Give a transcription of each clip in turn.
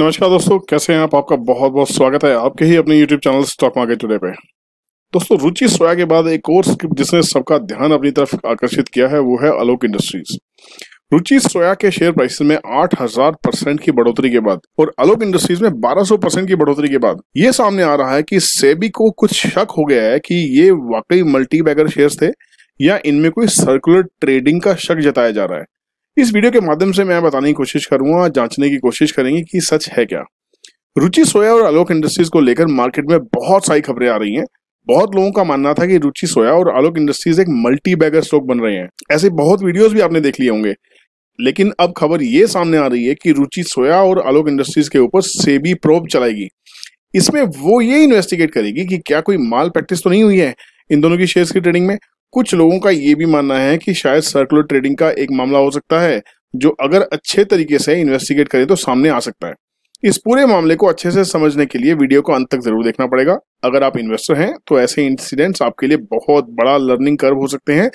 नमस्कार दोस्तों कैसे हैं आप आपका बहुत बहुत स्वागत है आपके ही अपने YouTube channel stock market today पे दोस्तों रुचि सोया के बाद एक और स्क्रिप्ट जिसने सबका ध्यान अपनी तरफ आकर्षित किया है वो है आलोक इंडस्ट्रीज रुचि सोया के शेयर प्राइस में 8000 परसेंट की बढ़ोतरी के बाद और आलोक इंडस्ट्रीज में 1200 परसेंट की बढ़ोतरी के बाद ये सामने आ रहा है कि सेबी को कुछ शक हो गया है कि ये वाकई मल्टी बैगर शेयर थे या इनमें कोई सर्कुलर ट्रेडिंग का शक जताया जा रहा है इस वीडियो के माध्यम से मैं बताने की कोशिश करूंगा जांचने की कोशिश करेंगे कि सच है क्या रुचि सोया और आलोक इंडस्ट्रीज को लेकर मार्केट में बहुत सारी खबरें आ रही हैं बहुत लोगों का मानना था कि रुचि सोया और आलोक इंडस्ट्रीज एक मल्टी बैगर स्टॉक बन रहे हैं ऐसे बहुत वीडियोज भी आपने देख लिए होंगे लेकिन अब खबर ये सामने आ रही है कि रुचि सोया और आलोक इंडस्ट्रीज के ऊपर सेबी प्रोब चलाएगी इसमें वो ये इन्वेस्टिगेट करेगी कि क्या कोई माल प्रैक्टिस तो नहीं हुई है इन दोनों की शेयर्स की ट्रेडिंग में कुछ लोगों का ये भी मानना है कि शायद सर्कुलर ट्रेडिंग का एक मामला हो सकता है जो अगर अच्छे तरीके से इन्वेस्टिगेट करें तो सामने आ सकता है इस पूरे मामले को अच्छे से समझने के लिए वीडियो को अंत तक जरूर देखना पड़ेगा अगर आप इन्वेस्टर हैं तो ऐसे इंसिडेंट्स आपके लिए बहुत बड़ा लर्निंग कर्व हो सकते हैं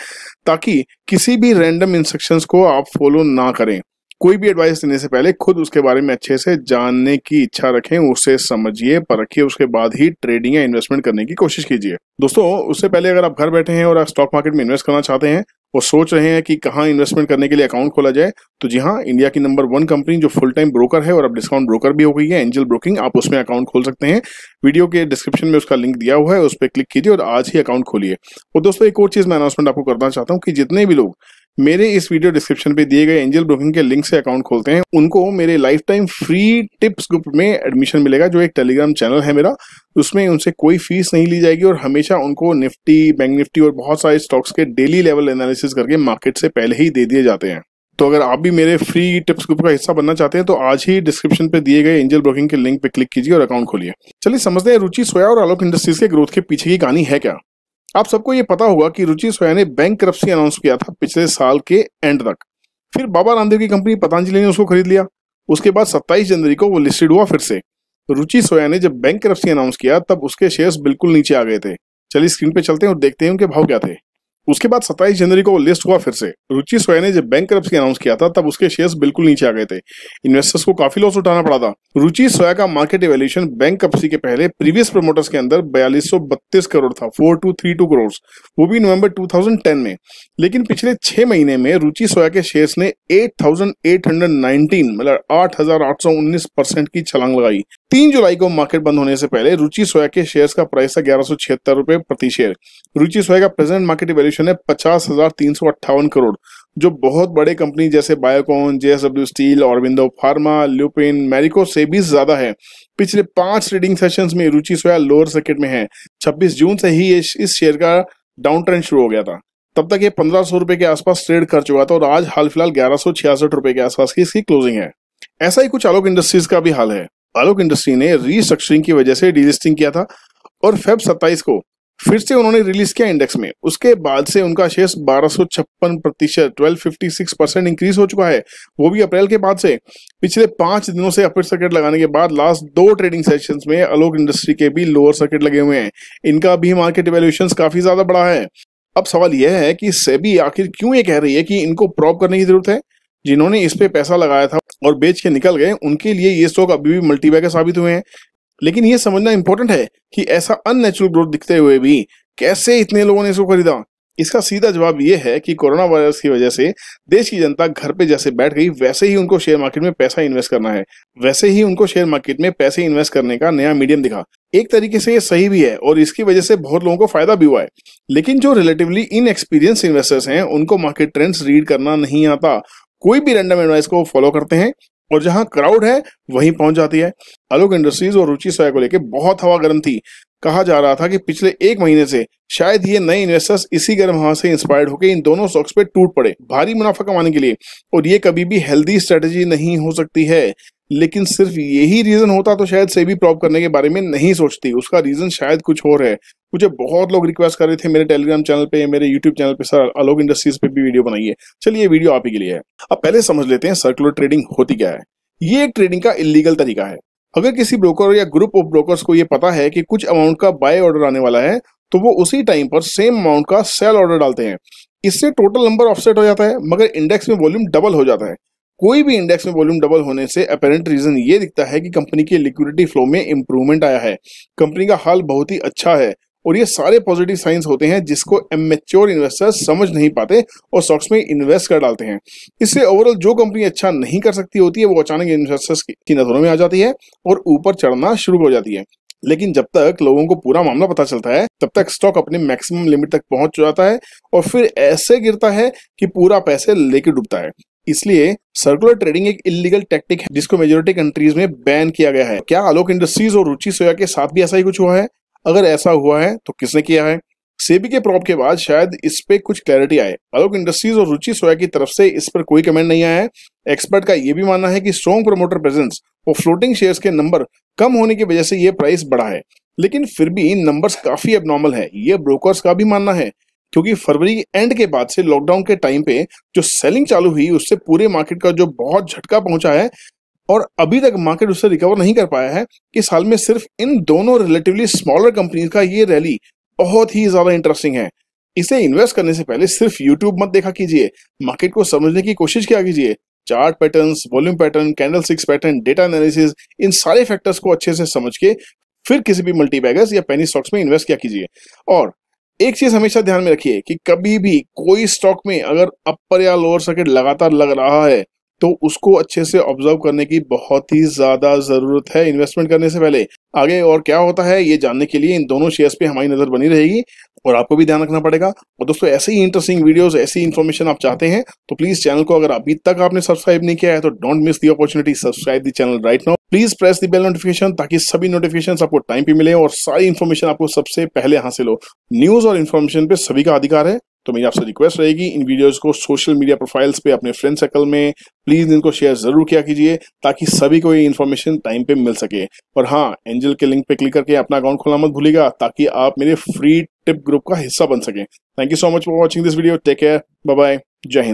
ताकि किसी भी रैंडम इंस्ट्रक्शंस को आप फॉलो ना करें कोई भी एडवाइस देने से पहले खुद उसके बारे में अच्छे से जानने की इच्छा रखें उसे समझिए परखिए उसके बाद ही ट्रेडिंग या इन्वेस्टमेंट करने की कोशिश कीजिए दोस्तों उससे पहले अगर आप घर बैठे हैं और आप स्टॉक मार्केट में इन्वेस्ट करना चाहते हैं और सोच रहे हैं कि कहाँ इन्वेस्टमेंट करने के लिए अकाउंट खोला जाए तो जी हाँ इंडिया की नंबर वन कंपनी जो फुल टाइम ब्रोकर है और अब डिस्काउंट ब्रोकर भी हो गई है एंजल ब्रोकिंग आप उसमें अकाउंट खोल सकते हैं वीडियो के डिस्क्रिप्शन में उसका लिंक दिया हुआ है उस पर क्लिक कीजिए और आज ही अकाउंट खोलिए और दोस्तों एक और चीज़ मैं अनाउंसमेंट आपको करना चाहता हूँ कि जितने भी लोग मेरे इस वीडियो डिस्क्रिप्शन पे दिए गए एंजल ब्रोकिंग के लिंक से अकाउंट खोलते हैं उनको मेरे life time free tips group में एडमिशन मिलेगा जो एक टेलीग्राम चैनल है मेरा उसमें उनसे कोई फीस नहीं ली जाएगी और हमेशा उनको निफ्टी बैंक निफ्टी और बहुत सारे स्टॉक्स के डेली लेवल एनालिसिस करके मार्केट से पहले ही दे दिए जाते हैं तो अगर आप भी मेरे फ्री टिप्स ग्रुप का हिस्सा बनना चाहते हैं तो आज ही डिस्क्रिप्शन पे दिए गए एंजल ब्रोकिंग के लिंक पे क्लिक कीजिए और अकाउंट खोलिए चलिए समझते हैं रुचि सोया और आलोक इंडस्ट्रीज के ग्रोथ के पीछे की कहानी है क्या आप सबको ये पता होगा कि रुचि सोया ने बैंक करप्सी अनाउंस किया था पिछले साल के एंड तक फिर बाबा रामदेव की कंपनी पतंजलि ने उसको खरीद लिया उसके बाद 27 जनवरी को वो लिस्टेड हुआ फिर से तो रुचि सोया ने जब बैंक करप्सी अनाउंस किया तब उसके शेयर्स बिल्कुल नीचे आ गए थे चलिए स्क्रीन पे चलते हैं और देखते हैं उनके भाव क्या थे उसके बाद 27 जनवरी को वो लिस्ट हुआ फिर से रुचि सोया ने जब बैंक अनाउंस किया था तब उसके शेयर्स बिल्कुल नीचे आ गए थे इन्वेस्टर्स को काफी लॉस उठाना पड़ा था रुचि सोया का मार्केट इवेल्यूशन बैंक कपसी के पहले प्रीवियस प्रमोटर्स के अंदर बयालीस करोड़ था four two three two crore वो भी नवम्बर टू में लेकिन पिछले छह महीने में रुचि सोया के शेयर्स ने एट मतलब आठ की छलांग लगाई तीन जुलाई को मार्केट बंद होने से पहले रुचि सोया के शेयर्स का प्राइस था ग्यारह रुपए प्रति शेयर रुचि सोया का प्रेजेंट मार्केट वैल्यूशन है पचास हजार तीन सौ अट्ठावन करोड़ जो बहुत बड़े कंपनी जैसे Biocon JSW steel Aurobindo pharma Lupin Marico से भी ज्यादा है पिछले पांच ट्रेडिंग सेशंस में रुचि सोया लोअर सर्किट में है 26 जून से ही इस शेयर का डाउन ट्रेंड शुरू हो गया था तब तक ये पंद्रह सौ रुपए के आसपास ट्रेड कर चुका था और आज हाल फिलहाल ग्यारह सौ छियासठ रुपए के आसपास की इसकी क्लोजिंग है ऐसा ही कुछ आलोक इंडस्ट्रीज का भी हाल है आलोक इंडस्ट्री ने रिस्ट्रक्चरिंग की वजह से डिलिस्टिंग किया था और फेब 27 को फिर से उन्होंने रिलीज किया इंडेक्स में उसके बाद से उनका शेयर बारह सौ छप्पन प्रतिशत twelve fifty six percent increase हो चुका है वो भी अप्रैल के बाद से पिछले पांच दिनों से अपर सर्किट लगाने के बाद लास्ट दो ट्रेडिंग सेशंस में अलोक इंडस्ट्री के भी लोअर सर्किट लगे हुए हैं इनका भी मार्केट वैल्यूएशन काफी ज्यादा बड़ा है अब सवाल यह है कि सेबी आखिर क्यों ये कह रही है कि इनको प्रॉप करने की जरूरत है जिन्होंने इस पे पैसा लगाया था और बेच के निकल गए उनके लिए ये स्टॉक अभी भी मल्टीबैगर साबित हुए हैं लेकिन यह समझना इंपॉर्टेंट है कि ऐसा अननेचुरल ग्रोथ दिखते हुए भी कैसे इतने लोगों ने इसको खरीदा इसका सीधा जवाब यह है कि कोरोना वायरस की वजह से देश की जनता घर पे जैसे बैठ गई वैसे ही उनको शेयर मार्केट में पैसा इन्वेस्ट करना है वैसे ही उनको शेयर मार्केट में पैसे इन्वेस्ट करने का नया मीडियम दिखा एक तरीके से ये सही भी है और इसकी वजह से बहुत लोगों को फायदा भी हुआ है लेकिन जो रिलेटिवली इनएक्सपीरियंस इन्वेस्टर्स हैं उनको मार्केट ट्रेंड्स रीड करना नहीं आता कोई भी रैंडम एडवाइस को फॉलो करते हैं और जहां क्राउड है वहीं पहुंच जाती है आलोक इंडस्ट्रीज और रुचि सोया को लेकर बहुत हवा गर्म थी कहा जा रहा था कि पिछले एक महीने से शायद ये नए इन्वेस्टर्स इसी गर्म हवा से इंस्पायर्ड होकर इन दोनों स्टॉक्स पे टूट पड़े भारी मुनाफा कमाने के लिए और ये कभी भी हेल्दी स्ट्रेटेजी नहीं हो सकती है लेकिन सिर्फ यही रीजन होता तो शायद सेबी प्रॉप करने के बारे में नहीं सोचती उसका रीजन शायद कुछ और है मुझे बहुत लोग रिक्वेस्ट कर रहे थे मेरे टेलीग्राम चैनल पे मेरे यूट्यूब चैनल पे सर अलोक इंडस्ट्रीज पे भी वीडियो बनाइए चलिए वीडियो आप ही के लिए है अब पहले समझ लेते हैं सर्कुलर ट्रेडिंग होती क्या है ये एक ट्रेडिंग का इलीगल तरीका है अगर किसी ब्रोकर या ग्रुप ऑफ ब्रोकर को ये पता है कि कुछ अमाउंट का बाय ऑर्डर आने वाला है तो वो उसी टाइम पर सेम अमाउंट का सेल ऑर्डर डालते हैं इससे टोटल नंबर ऑफसेट हो जाता है मगर इंडेक्स में वॉल्यूम डबल हो जाता है कोई भी इंडेक्स में वॉल्यूम डबल होने से अपेरेंट रीजन ये दिखता है कि कंपनी के लिक्विडिटी फ्लो में इंप्रूवमेंट आया है कंपनी का हाल बहुत ही अच्छा है और ये सारे पॉजिटिव साइंस होते हैं जिसको एमेच्योर इन्वेस्टर्स समझ नहीं पाते और स्टॉक्स में इन्वेस्ट कर डालते हैं इससे ओवरऑल जो कंपनी अच्छा नहीं कर सकती होती है वो अचानक इन्वेस्टर्स की नजरों में आ जाती है और ऊपर चढ़ना शुरू हो जाती है लेकिन जब तक लोगों को पूरा मामला पता चलता है तब तक स्टॉक अपने मैक्सिमम लिमिट तक पहुंच जाता है और फिर ऐसे गिरता है कि पूरा पैसे लेके डूबता है इसलिए सर्कुलर ट्रेडिंग एक इलीगल टेक्टिक है जिसको मेजोरिटी कंट्रीज में बैन किया गया है क्या आलोक इंडस्ट्रीज और रुचि सोया के साथ भी ऐसा ही कुछ हुआ है अगर ऐसा हुआ है तो किसने किया है सेबी के प्रॉप के बाद शायद इस पे कुछ क्लैरिटी आए आलोक इंडस्ट्रीज और रुचि सोया की तरफ से इस पर कोई कमेंट नहीं आया है एक्सपर्ट का यह भी मानना है कि स्ट्रॉन्ग प्रमोटर प्रेजेंस और फ्लोटिंग शेयर्स के नंबर कम होने की वजह से ये प्राइस बढ़ा है लेकिन फिर भी नंबर्स काफी अब है ये ब्रोकर्स का भी मानना है क्योंकि फरवरी के एंड के बाद से लॉकडाउन के टाइम पे जो सेलिंग चालू हुई उससे पूरे मार्केट का जो बहुत झटका पहुंचा है और अभी तक मार्केट उससे रिकवर नहीं कर पाया है कि साल में सिर्फ इन दोनों रिलेटिवली स्मॉलर कंपनीज का ये रैली बहुत ही ज्यादा इंटरेस्टिंग है इसे इन्वेस्ट करने से पहले सिर्फ यूट्यूब मत देखा कीजिए मार्केट को समझने की कोशिश किया कीजिए chart pattern volume pattern candlestick pattern data analysis इन सारे फैक्टर्स को अच्छे से समझ के फिर किसी भी मल्टीपैगर्स या पेनी स्टॉक्स में इन्वेस्ट किया कीजिए और एक चीज हमेशा ध्यान में रखिए कि कभी भी कोई स्टॉक में अगर अपर या लोअर सर्किट लगातार लग रहा है तो उसको अच्छे से ऑब्जर्व करने की बहुत ही ज्यादा जरूरत है इन्वेस्टमेंट करने से पहले आगे और क्या होता है ये जानने के लिए इन दोनों शेयर्स पे हमारी नजर बनी रहेगी और आपको भी ध्यान रखना पड़ेगा और दोस्तों ऐसे ही इंटरेस्टिंग वीडियोस ऐसी इन्फॉर्मेशन आप चाहते हैं तो प्लीज चैनल को अगर अभी तक आपने सब्सक्राइब नहीं किया है तो don't miss the opportunity subscribe the channel right now please press the bell notification ताकि सभी नोटिफिकेशन आपको टाइम पे मिले और सारी इन्फॉर्मेशन आपको सबसे पहले हासिल हो न्यूज और इन्फॉर्मेशन पे सभी का अधिकार है तो मेरी आपसे रिक्वेस्ट रहेगी इन वीडियोज को सोशल मीडिया प्रोफाइल्स पे अपने फ्रेंड सर्कल में प्लीज इनको शेयर जरूर किया कीजिए ताकि सभी को ये इन्फॉर्मेशन टाइम पे मिल सके और हाँ एंजल के लिंक पे क्लिक करके अपना अकाउंट खोलना मत भूलिएगा ताकि आप मेरे फ्री टिप ग्रुप का हिस्सा बन सके thank you so much for watching this video take care bye जय हिंद